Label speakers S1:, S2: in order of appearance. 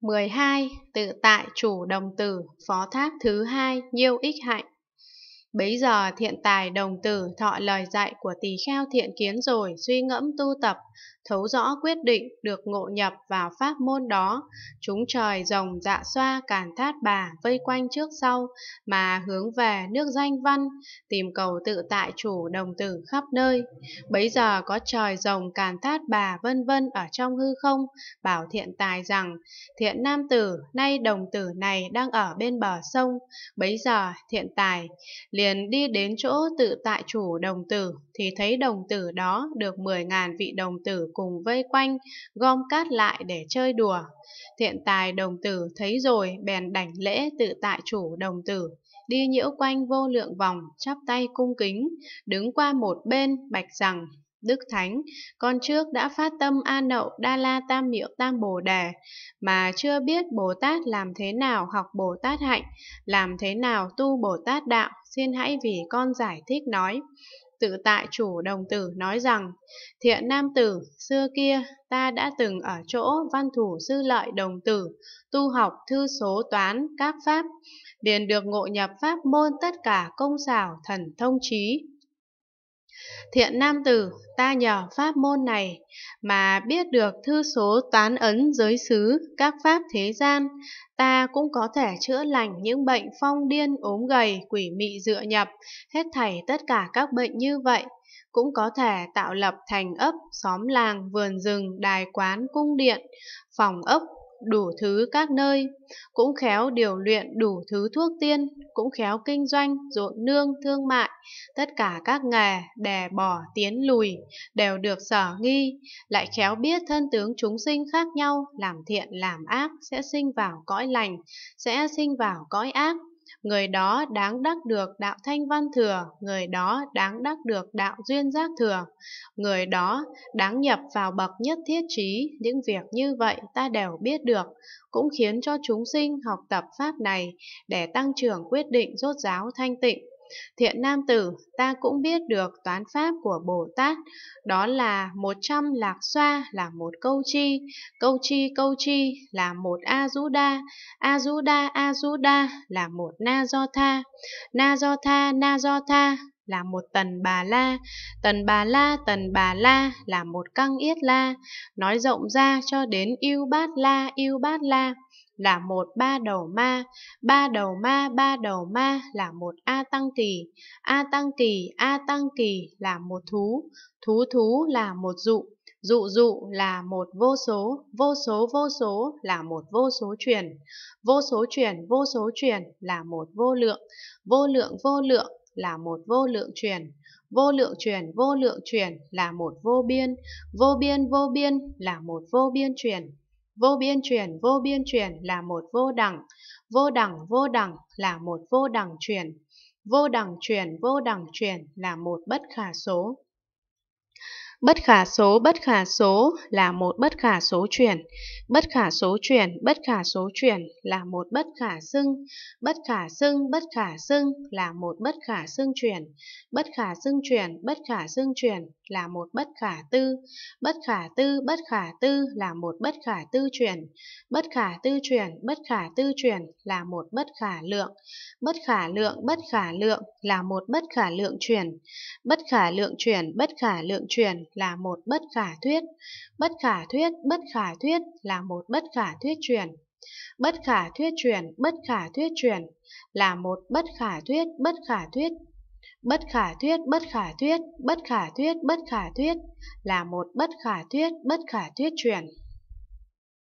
S1: 12. Tự tại chủ đồng tử, phó thác thứ hai nhiêu ích hạnh. Bấy giờ thiện tài đồng tử thọ lời dạy của tỳ kheo thiện kiến rồi suy ngẫm tu tập, thấu rõ quyết định được ngộ nhập vào pháp môn đó. Chúng trời rồng dạ xoa càn thát bà vây quanh trước sau mà hướng về nước danh văn, tìm cầu tự tại chủ đồng tử khắp nơi. Bấy giờ có trời rồng càn thát bà vân vân ở trong hư không, bảo thiện tài rằng thiện nam tử nay đồng tử này đang ở bên bờ sông. Bấy giờ thiện tài liền liền đi đến chỗ tự tại chủ đồng tử thì thấy đồng tử đó được 10.000 vị đồng tử cùng vây quanh, gom cát lại để chơi đùa. Thiện tài đồng tử thấy rồi bèn đảnh lễ tự tại chủ đồng tử, đi nhiễu quanh vô lượng vòng, chắp tay cung kính, đứng qua một bên bạch rằng Đức Thánh, con trước đã phát tâm A Nậu Đa La Tam Miệu Tam Bồ Đề, mà chưa biết Bồ Tát làm thế nào học Bồ Tát hạnh, làm thế nào tu Bồ Tát đạo, xin hãy vì con giải thích nói. Tự tại chủ đồng tử nói rằng, thiện nam tử, xưa kia ta đã từng ở chỗ văn thủ sư lợi đồng tử, tu học thư số toán các pháp, liền được ngộ nhập pháp môn tất cả công xảo thần thông trí, Thiện nam tử, ta nhờ pháp môn này mà biết được thư số toán ấn giới xứ, các pháp thế gian, ta cũng có thể chữa lành những bệnh phong điên ốm gầy, quỷ mị dựa nhập, hết thảy tất cả các bệnh như vậy cũng có thể tạo lập thành ấp, xóm làng, vườn rừng, đài quán, cung điện, phòng ốc, đủ thứ các nơi, cũng khéo điều luyện đủ thứ thuốc tiên, cũng khéo kinh doanh, ruộng nương, thương mại, tất cả các nghề, đè bỏ, tiến lùi, đều được sở nghi, lại khéo biết thân tướng chúng sinh khác nhau, làm thiện làm ác, sẽ sinh vào cõi lành, sẽ sinh vào cõi ác, người đó đáng đắc được đạo thanh văn thừa, người đó đáng đắc được đạo duyên giác thừa, người đó đáng nhập vào bậc nhất thiết trí, những việc như vậy ta đều biết được, cũng khiến cho chúng sinh học tập pháp này để tăng trưởng quyết định rốt giáo thanh tịnh, Thiện nam tử, ta cũng biết được toán pháp của Bồ Tát, đó là một trăm lạc xoa là một câu chi, câu chi câu chi là một a du đa, a du đa a du đa là một na do tha, na do tha na do tha là một tần bà la, tần bà la tần bà la là một căng yết la, nói rộng ra cho đến yêu bát la yêu bát la là một ba đầu ma, ba đầu ma ba đầu ma là một A tăng kỳ, A tăng kỳ A tăng kỳ là một thú, thú thú là một dụ, dụ dụ là một vô số, vô số vô số là một vô số truyền, vô số truyền vô số truyền là một vô lượng, vô lượng vô lượng là một vô lượng truyền, vô lượng truyền vô lượng truyền là một vô biên, vô biên vô biên là một vô biên truyền. Vô biên chuyển, vô biên chuyển là một vô đẳng. Vô đẳng, vô đẳng là một vô đẳng chuyển. Vô đẳng chuyển, vô đẳng chuyển là một bất khả số. Bất khả số bất khả số là một bất khả số chuyển. Bất khả số chuyển bất khả số chuyển là một bất khả xưng. Bất khả xưng bất khả xưng là một bất khả xưng chuyển. Bất khả xưng chuyển bất khả xưng chuyển là một bất khả tư. Bất khả tư bất khả tư là một bất khả tư chuyển. Bất khả tư chuyển bất khả tư chuyển là một bất khả lượng. Bất khả lượng bất khả lượng là một bất khả lượng chuyển. Bất khả lượng chuyển bất khả lượng chuyển là một bất khả thuyết, bất khả thuyết bất khả thuyết là một bất khả thuyết truyền, Bất khả thuyết truyền, bất khả thuyết truyền là một bất khả thuyết bất khả thuyết. Bất khả thuyết bất khả thuyết bất khả thuyết bất khả thuyết là một bất khả thuyết bất khả thuyết truyền.